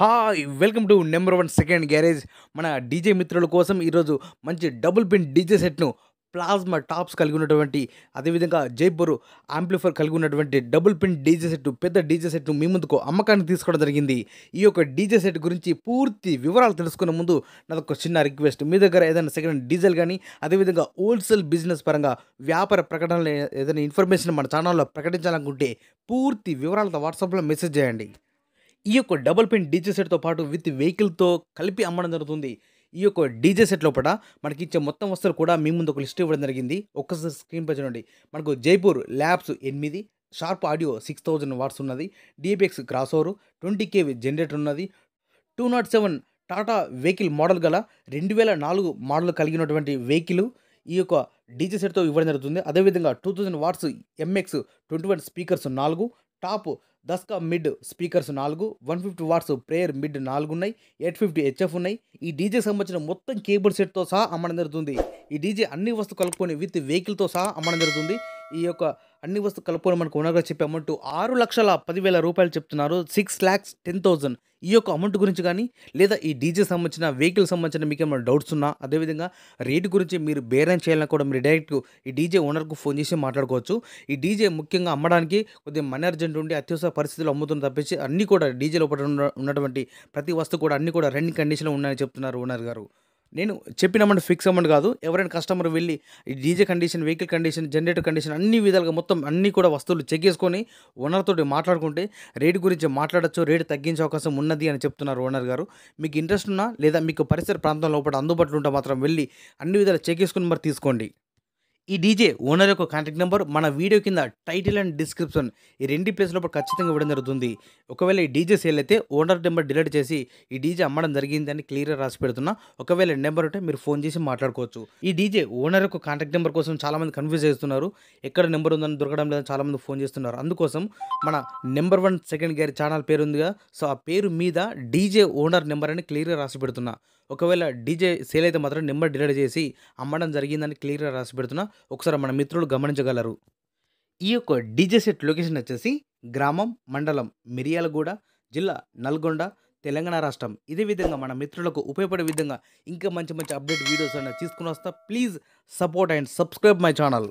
hi welcome to number one second garage మన DJ మిత్రుల కోసం ఈరోజు మంచి డబుల్ పిన్ డీజే సెట్ను ప్లాజ్మా టాప్స్ కలిగి ఉన్నటువంటి అదేవిధంగా జైపూర్ ఆంప్లిఫర్ కలిగి ఉన్నటువంటి డబుల్ పిన్ డీజే సెట్ పెద్ద డీజే సెట్ను మీ ముందుకు అమ్మకానికి తీసుకోవడం జరిగింది ఈ యొక్క డీజే సెట్ గురించి పూర్తి వివరాలు తెలుసుకునే ముందు నాదొక చిన్న రిక్వెస్ట్ మీ దగ్గర ఏదైనా సెకండ్ డీజిల్ కానీ అదేవిధంగా హోల్సేల్ బిజినెస్ పరంగా వ్యాపార ప్రకటనలు ఏదైనా ఇన్ఫర్మేషన్ మన ఛానల్లో ప్రకటించాలనుకుంటే పూర్తి వివరాలతో వాట్సాప్లో మెసేజ్ చేయండి ఈ యొక్క డబుల్ పిన్ డీజే సెట్తో పాటు విత్ వెహికల్తో కలిపి అమ్మడం జరుగుతుంది ఈ యొక్క డీజే సెట్ లోపల మనకి ఇచ్చే మొత్తం వస్తువులు కూడా మీ ముందు ఒక లిస్ట్ ఇవ్వడం జరిగింది ఒక్కసారి స్క్రీన్ పై చూడండి మనకు జైపూర్ ల్యాబ్స్ ఎనిమిది sharp audio six thousand watts ఉన్నది DAPX cross over twenty KV generator ఉన్నది two nought seven Tata vehicle model గల రెండు వేల నాలుగు మోడల్ కలిగినటువంటి వెహికల్ ఈ యొక్క డీజే సెట్తో ఇవ్వడం జరుగుతుంది అదేవిధంగా two thousand watts MX twenty one speakers నాలుగు టాప్ దస్కా మిడ్ స్పీకర్స్ నాలుగు వన్ ఫిఫ్టీ వాట్స్ ప్రేయర్ మిడ్ నాలుగు ఉన్నాయి ఎయిట్ ఫిఫ్టీ హెచ్ఎఫ్ ఉన్నాయి ఈ డీజే సంబంధించిన మొత్తం కేబుల్ సెట్తో సహా అమ్మడం జరుగుతుంది ఈ డీజే అన్ని వస్తువు కలుపుకొని విత్ వెహికల్తో సహా అమ్మడం జరుగుతుంది ఈ యొక్క అన్ని వస్తువు కలుపుకొని మనకు ఉన్నగా చెప్పే అమౌంట్ ఆరు లక్షల పదివేల రూపాయలు చెప్తున్నారు సిక్స్ ల్యాక్స్ టెన్ థౌజండ్ ఈ యొక్క అమౌంట్ గురించి కానీ లేదా ఈ డీజే సంబంధించిన వెహికల్ సంబంధించిన మీకు ఏమైనా డౌట్స్ ఉన్నా అదేవిధంగా రేటు గురించి మీరు బేరం చేయాలన్నా కూడా మీరు డైరెక్ట్ ఈ డీజే ఓనర్కు ఫోన్ చేసి మాట్లాడుకోవచ్చు ఈ డీజే ముఖ్యంగా అమ్మడానికి కొద్దిగా మనీ అర్జెంట్ ఉండి అత్యవసర పరిస్థితులు అమ్ముతున్న తప్పించి అన్నీ కూడా డీజే లోపల ఉన్నటువంటి ప్రతి వస్తువు కూడా అన్నీ కూడా రన్నింగ్ కండిషన్లో ఉన్నాయని చెప్తున్నారు ఓనర్ గారు నేను చెప్పిన అమౌంట్ ఫిక్స్ అమౌంట్ కాదు ఎవరైనా కస్టమర్ వెళ్ళి DJ condition vehicle condition generator condition అన్ని విధాలుగా మొత్తం అన్ని కూడా వస్తువులు చెక్ చేసుకొని ఓనర్తో మాట్లాడుకుంటే రేటు గురించి మాట్లాడచ్చు రేటు తగ్గించే అవకాశం ఉన్నది అని చెప్తున్నారు ఓనర్ గారు మీకు ఇంట్రెస్ట్ ఉన్నా లేదా మీకు పరిసర ప్రాంతం లోపల అందుబాటులో ఉంటే మాత్రం వెళ్ళి అన్ని విధాలు చెక్ చేసుకుని మరి తీసుకోండి ఈ డీజే ఓనర్ యొక్క కాంటాక్ట్ నెంబర్ మన వీడియో కింద టైటిల్ అండ్ డిస్క్రిప్షన్ ఈ రెండు ప్లేస్ లోపల ఖచ్చితంగా ఇవ్వడం జరుగుతుంది ఒకవేళ ఈ డీజే సేల్ అయితే ఓనర్ నెంబర్ డిలీట్ చేసి ఈ డీజే అమ్మడం జరిగిందని క్లియర్గా రాసి పెడుతున్నా ఒకవేళ నెంబర్ ఉంటే మీరు ఫోన్ చేసి మాట్లాడుకోవచ్చు ఈ డీజే ఓనర్ యొక్క కాంటాక్ట్ నెంబర్ కోసం చాలామంది కన్ఫ్యూజ్ చేస్తున్నారు ఎక్కడ నెంబర్ ఉందని దొరకడం లేదని చాలామంది ఫోన్ చేస్తున్నారు అందుకోసం మన number one second gear channel పేరు ఉందిగా సో ఆ పేరు మీద డీజే ఓనర్ నెంబర్ అని క్లియర్గా రాసి పెడుతున్నా ఒకవేళ డీజే సేల్ అయితే మాత్రం నెంబర్ డిలీట్ చేసి అమ్మడం జరిగిందని క్లియర్గా రాసి పెడుతున్నా ఒకసారి మన మిత్రులు గమనించగలరు ఈ యొక్క డీజే సెట్ లొకేషన్ వచ్చేసి గ్రామం మండలం మిరియాలగూడ జిల్లా నల్గొండ తెలంగాణ రాష్ట్రం ఇదే విధంగా మన మిత్రులకు ఉపయోగపడే విధంగా ఇంకా మంచి మంచి అప్డేట్ వీడియోస్ అన్న తీసుకుని వస్తా please support and subscribe my channel